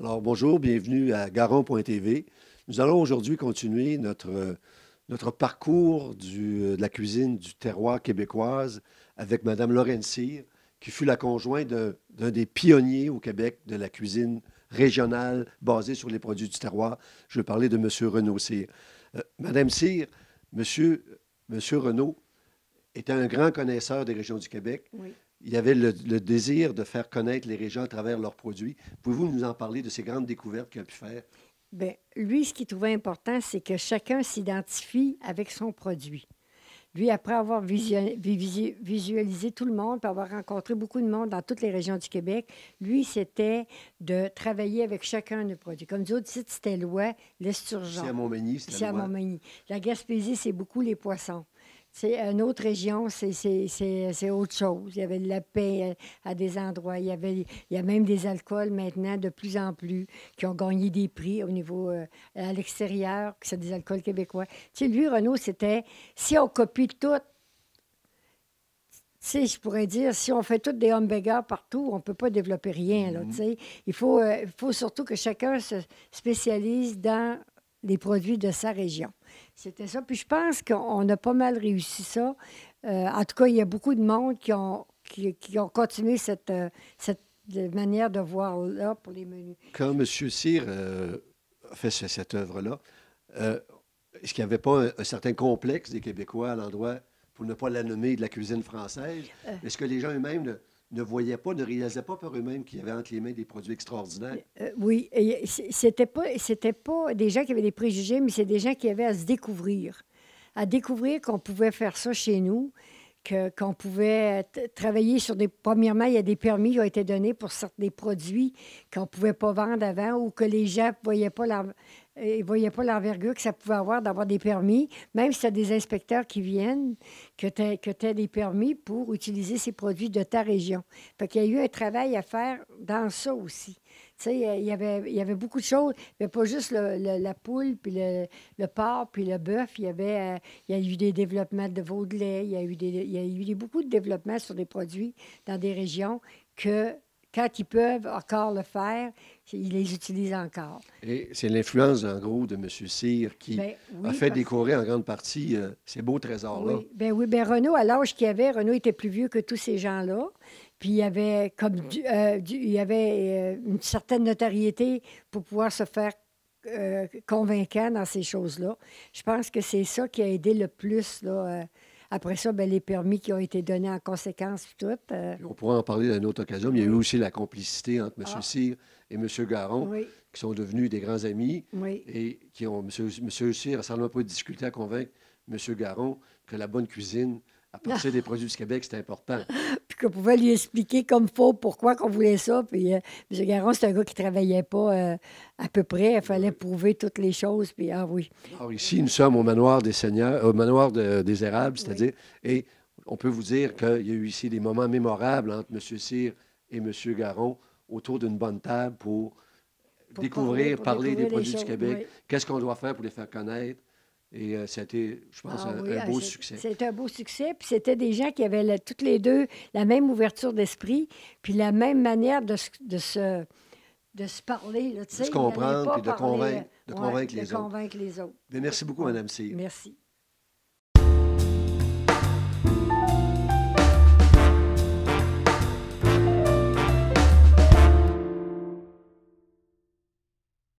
Alors bonjour, bienvenue à Garon.tv. Nous allons aujourd'hui continuer notre, euh, parcours euh, de la cuisine du terroir québécoise avec Mme Cyr, qui fut la conjointe d'un des pionniers au Québec de la cuisine régionale basée sur les produits du terroir. Je veux parler de M. Renaud Cyr. Euh, Madame Cyr, M. Monsieur, Renaud était un grand connaisseur des régions du Québec. Oui il y avait le, désir de faire connaître les régions à travers leurs produits. Pouvez-vous nous en parler de ces grandes découvertes qu'il a pu faire? Bien, lui, ce qu'il trouvait important, c'est que chacun s'identifie avec son produit. Lui, après avoir visualisé tout le monde, puis avoir rencontré beaucoup de monde dans toutes les régions du Québec, lui, c'était de travailler avec chacun de produits. Comme d'autres sites, c'était l'Ouest, l'Esturgeon. C'est à Montmagny, c'est à Montmagny. La Gaspésie, c'est beaucoup les poissons c'est une autre région, c'est autre chose. Il y avait de la paix euh, à, des endroits. Il y, avait, il y a même des alcools maintenant de plus en plus qui ont gagné des prix au niveau euh, à l'extérieur, que sont des alcools québécois. Tu lui, Renaud, c'était si on copie tout, je pourrais dire, si on fait tout des hamburgers partout, on ne peut pas développer rien. Là, mm-hmm. Il faut, euh, faut surtout que chacun se spécialise dans des produits de sa région. C'était ça. Puis je pense qu'on a pas mal réussi ça. Euh, en tout cas, il y a beaucoup de monde qui ont, qui, ont continué cette, euh, cette manière de voir là pour les menus. Quand M. Cyr euh, a fait cette œuvre-là, est-ce qu'il n'y avait pas un, un, certain complexe des Québécois à l'endroit, pour ne pas la nommer, de la cuisine française? Est-ce que les gens eux-mêmes ne voyaient pas, ne réalisaient pas par eux-mêmes qu'il y avait entre les mains des produits extraordinaires. Euh, oui, euh, c'était pas, c'était pas des gens qui avaient des préjugés, mais c'est des gens qui avaient à se découvrir, à découvrir qu'on pouvait faire ça chez nous, que, qu'on pouvait travailler sur des. Premièrement, il y a des permis qui ont été donnés pour certains des produits qu'on pouvait pas vendre avant ou que les gens voyaient pas la, ils ne voyaient pas l'envergure que ça pouvait avoir d'avoir des permis, même si tu as des inspecteurs qui viennent, que tu des permis pour utiliser ces produits de ta région. Fait qu'il y a eu un travail à faire dans ça aussi. Tu sais, il y avait, il y avait beaucoup de choses, mais pas juste la poule, puis le, porc, puis le bœuf. Il y avait, euh, il y a eu des développements de veau de lait, il y a eu, des, il y a eu beaucoup de développements sur des produits dans des régions que quand ils peuvent encore le faire, ils les utilisent encore. Et c'est l'influence, en gros, de M. Cyr qui ben a fait décorer en grande partie euh, ces beaux trésors-là. Oui, ben, oui, ben Renaud, à l'âge qu'il avait, Renaud était plus vieux que tous ces gens-là. Puis il y avait comme euh, il y avait euh, une certaine notoriété pour pouvoir se faire convaincant dans ces choses-là. Je pense que c'est ça qui a aidé le plus là, après ça, ben, les permis qui ont été donnés en conséquence, tout. Euh. On pourra en parler à une autre occasion, mais il y a eu aussi la complicité entre M. Ah. et M. Garon, qui sont devenus des grands amis. Et qui ont, M. Cyr a certainement pas difficulté à convaincre M. Garon que la bonne cuisine, à partir ah. des produits du Québec, c'est important. qu'on pouvait lui expliquer comme faux pourquoi qu'on voulait ça. Puis euh, M. Garon, c'est un gars qui ne travaillait pas euh, à peu près. Il fallait prouver toutes les choses. Puis, ah oui. Alors ici, nous sommes au manoir des seigneurs, au manoir des érables, c'est-à-dire, et on peut vous dire qu'il y a eu ici des moments mémorables entre M. Cyr et M. Garon autour d'une bonne table pour, découvrir, parler, des produits du Québec. Qu'est-ce qu'on doit faire pour les faire connaître? Et euh, c'était, je pense, ah un, ah, beau succès. C'était un beau succès. Puis c'était des gens qui avaient toutes les deux la même ouverture d'esprit, puis la même manière de, de se, de se parler. de se comprendre, puis de, convaincre, de convaincre, de les, convaincre autres. les autres. merci beaucoup, Mme C. Merci.